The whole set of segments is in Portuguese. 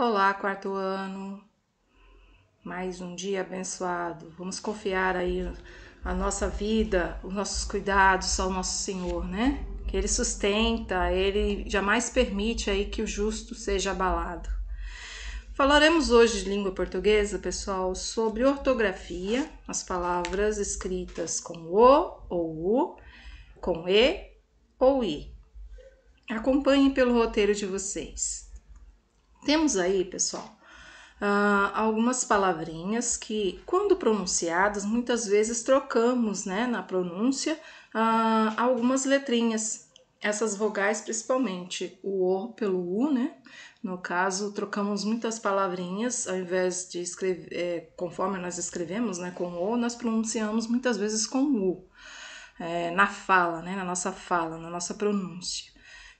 Olá, quarto ano. Mais um dia abençoado. Vamos confiar aí a nossa vida, os nossos cuidados ao nosso Senhor, né? Que ele sustenta, ele jamais permite aí que o justo seja abalado. Falaremos hoje de língua portuguesa, pessoal, sobre ortografia, as palavras escritas com o ou u, com e ou i. Acompanhe pelo roteiro de vocês. Temos aí, pessoal, ah, algumas palavrinhas que, quando pronunciadas, muitas vezes trocamos né, na pronúncia ah, algumas letrinhas, essas vogais principalmente, o O pelo U, né? No caso, trocamos muitas palavrinhas, ao invés de escrever, é, conforme nós escrevemos né, com O, nós pronunciamos muitas vezes com U. É, na fala, né, na nossa fala, na nossa pronúncia.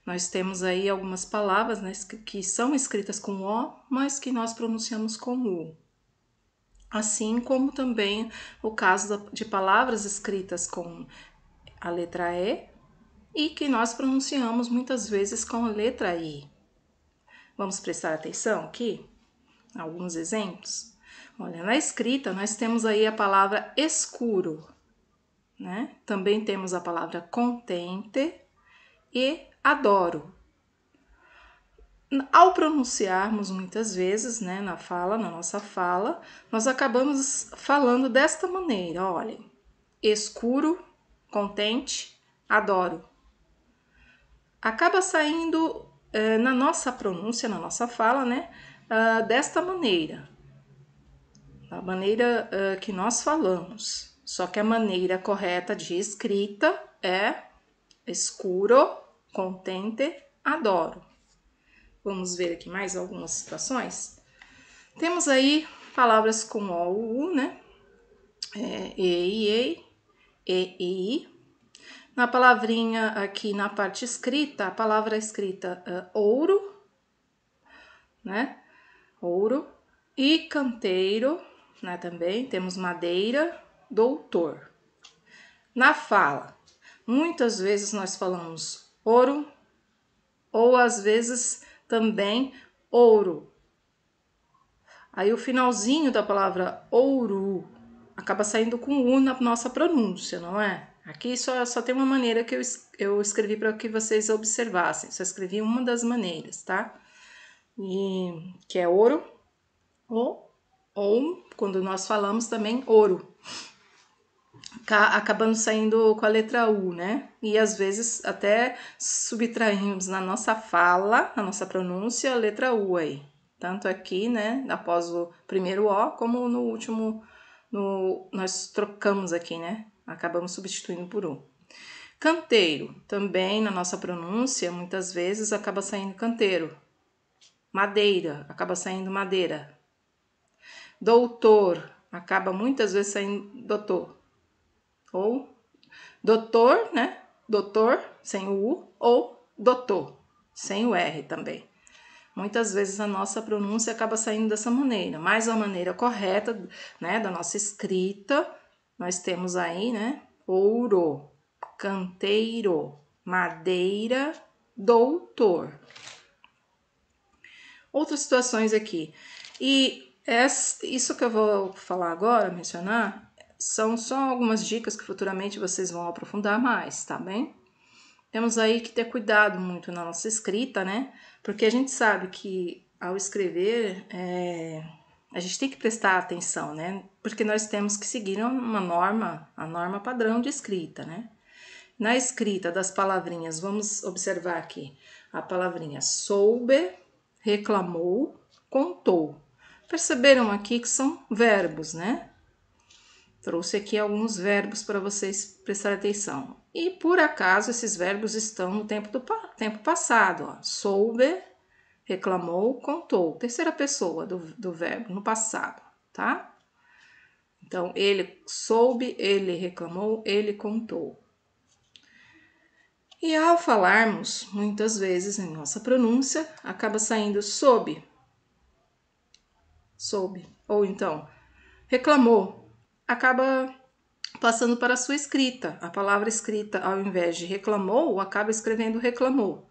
Nós temos aí algumas palavras né, que são escritas com O, mas que nós pronunciamos com U. Assim como também o caso de palavras escritas com a letra E e que nós pronunciamos muitas vezes com a letra I. Vamos prestar atenção aqui? Alguns exemplos. Olha, na escrita nós temos aí a palavra escuro, né? Também temos a palavra contente e adoro. Ao pronunciarmos muitas vezes, né, na fala, na nossa fala, nós acabamos falando desta maneira, olhem. Escuro, contente, adoro. Acaba saindo eh, na nossa pronúncia, na nossa fala, né, ah, desta maneira, da maneira uh, que nós falamos. Só que a maneira correta de escrita é escuro, contente, adoro. Vamos ver aqui mais algumas situações. Temos aí palavras com O, U, né? É, e, e, e, e, Na palavrinha aqui na parte escrita, a palavra é escrita é ouro, né? Ouro. E canteiro, né? Também temos madeira, doutor. Na fala, muitas vezes nós falamos ouro, ou às vezes também ouro. Aí o finalzinho da palavra ouro acaba saindo com U na nossa pronúncia, não é? Aqui só, só tem uma maneira que eu, eu escrevi para que vocês observassem, só escrevi uma das maneiras, tá? E, que é ouro, ou, ou, quando nós falamos também ouro acabando saindo com a letra U, né? E às vezes até subtraímos na nossa fala, na nossa pronúncia, a letra U aí. Tanto aqui, né, após o primeiro O, como no último, no, nós trocamos aqui, né? Acabamos substituindo por U. Canteiro, também na nossa pronúncia, muitas vezes acaba saindo canteiro. Madeira, acaba saindo madeira. Doutor, acaba muitas vezes saindo doutor ou doutor, né? Doutor, sem o U, ou doutor, sem o R também. Muitas vezes a nossa pronúncia acaba saindo dessa maneira, mas a maneira correta, né, da nossa escrita, nós temos aí, né, ouro, canteiro, madeira, doutor. Outras situações aqui. E essa, isso que eu vou falar agora, mencionar, são só algumas dicas que futuramente vocês vão aprofundar mais, tá bem? Temos aí que ter cuidado muito na nossa escrita, né? Porque a gente sabe que ao escrever, é, a gente tem que prestar atenção, né? Porque nós temos que seguir uma norma, a norma padrão de escrita, né? Na escrita das palavrinhas, vamos observar aqui a palavrinha soube, reclamou, contou. Perceberam aqui que são verbos, né? Trouxe aqui alguns verbos para vocês prestarem atenção. E por acaso esses verbos estão no tempo, do, tempo passado. Ó. Soube, reclamou, contou. Terceira pessoa do, do verbo no passado, tá? Então, ele soube, ele reclamou, ele contou. E ao falarmos, muitas vezes em nossa pronúncia, acaba saindo soube, soube, ou então reclamou, acaba passando para a sua escrita. A palavra escrita, ao invés de reclamou, acaba escrevendo reclamou.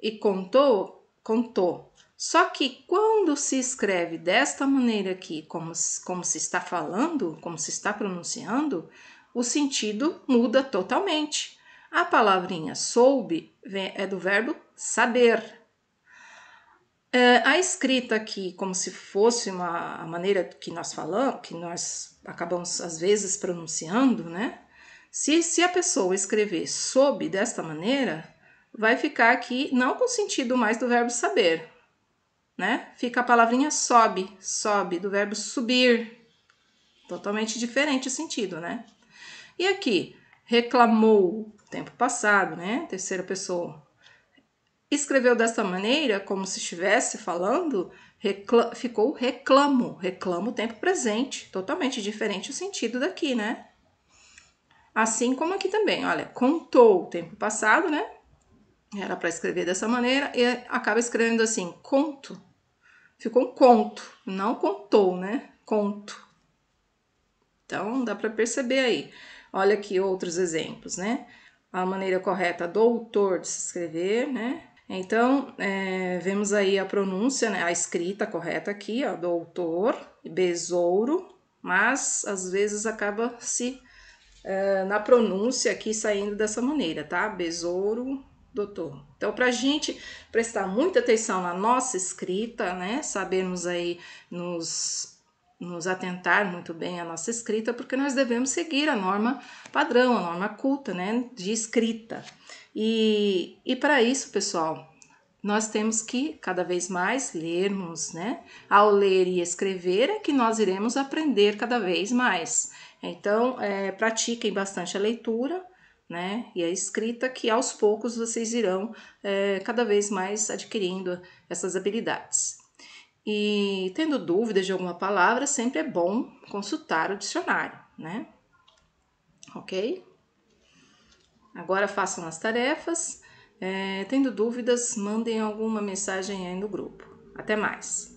E contou, contou. Só que quando se escreve desta maneira aqui, como, como se está falando, como se está pronunciando, o sentido muda totalmente. A palavrinha soube é do verbo saber escrita aqui como se fosse uma a maneira que nós falamos, que nós acabamos às vezes pronunciando, né? Se, se a pessoa escrever sob desta maneira, vai ficar aqui não com sentido mais do verbo saber, né? Fica a palavrinha sobe, sobe, do verbo subir. Totalmente diferente o sentido, né? E aqui, reclamou, tempo passado, né? Terceira pessoa escreveu dessa maneira, como se estivesse falando, recla ficou reclamo, reclamo tempo presente, totalmente diferente o sentido daqui, né? Assim como aqui também, olha, contou o tempo passado, né? Era para escrever dessa maneira e acaba escrevendo assim, conto. Ficou um conto, não contou, né? Conto. Então dá para perceber aí. Olha aqui outros exemplos, né? A maneira correta, doutor, de se escrever, né? Então, é, vemos aí a pronúncia, né, a escrita correta aqui, ó, doutor, besouro, mas às vezes acaba se é, na pronúncia aqui saindo dessa maneira, tá? Besouro, doutor. Então, para a gente prestar muita atenção na nossa escrita, né, sabermos aí nos nos atentar muito bem à nossa escrita, porque nós devemos seguir a norma padrão, a norma culta, né, de escrita. E, e para isso, pessoal, nós temos que cada vez mais lermos, né? Ao ler e escrever é que nós iremos aprender cada vez mais. Então, é, pratiquem bastante a leitura, né? E a escrita, que aos poucos vocês irão é, cada vez mais adquirindo essas habilidades. E tendo dúvidas de alguma palavra, sempre é bom consultar o dicionário, né? Ok? Agora façam as tarefas. É, tendo dúvidas, mandem alguma mensagem aí no grupo. Até mais!